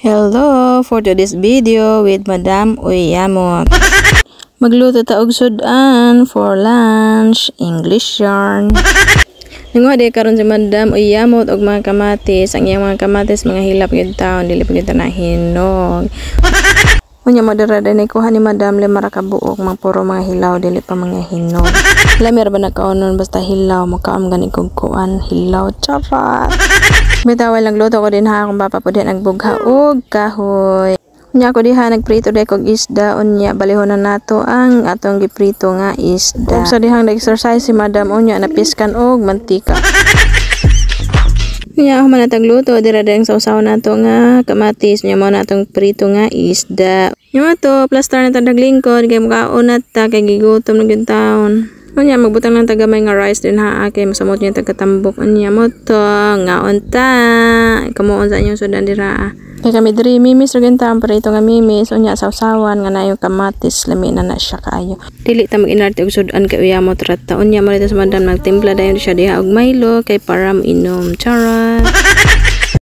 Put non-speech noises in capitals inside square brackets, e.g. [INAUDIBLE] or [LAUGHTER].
Hello for today's video with Madam Uyamon. Magluto ta og sudan for lunch English yarn. Ningo di karon si Madam Uyamot og mga kamatis. Ang iyang mga kamatis mga hilap gyud taon dili pud ta na Unya madara ni kuha ni Madam lima ra buok mga puro mga hilaw dili pa mga hinog. Lamir ba nakaunon basta hilaw makaam gani kuan hilaw chapat. Bitawal luto ko din ha kung papa po din nagbugha og kahoy. Nya ko diha nagprito dek kog isda unya balihon nato ang atong giprito nga isda. Ug sa dihang nag-exercise si Madam unya napiskan og mantika. Nya ako man natagluto dira deng sa usaw nato nga kamatis nya mo natong prito nga isda. Nya to plaster na taglingkod kay mukaon ona ta kay gigutom na gyud taon. Unya magbutang lang taga may nga rice din ha kay masamot niya taga tambok unya mo to nga unta kamuon sa inyong sudan dira. Kay kami diri mimis ug ta pero nga mimis unya sawsawan nga nayo kamatis lami na siya kaayo. Dili ta mag-inarte og sudan kay uya mo trata unya mo rito sa madam nagtimpla dayon siya diha og Milo kay param inom charot. [LAUGHS]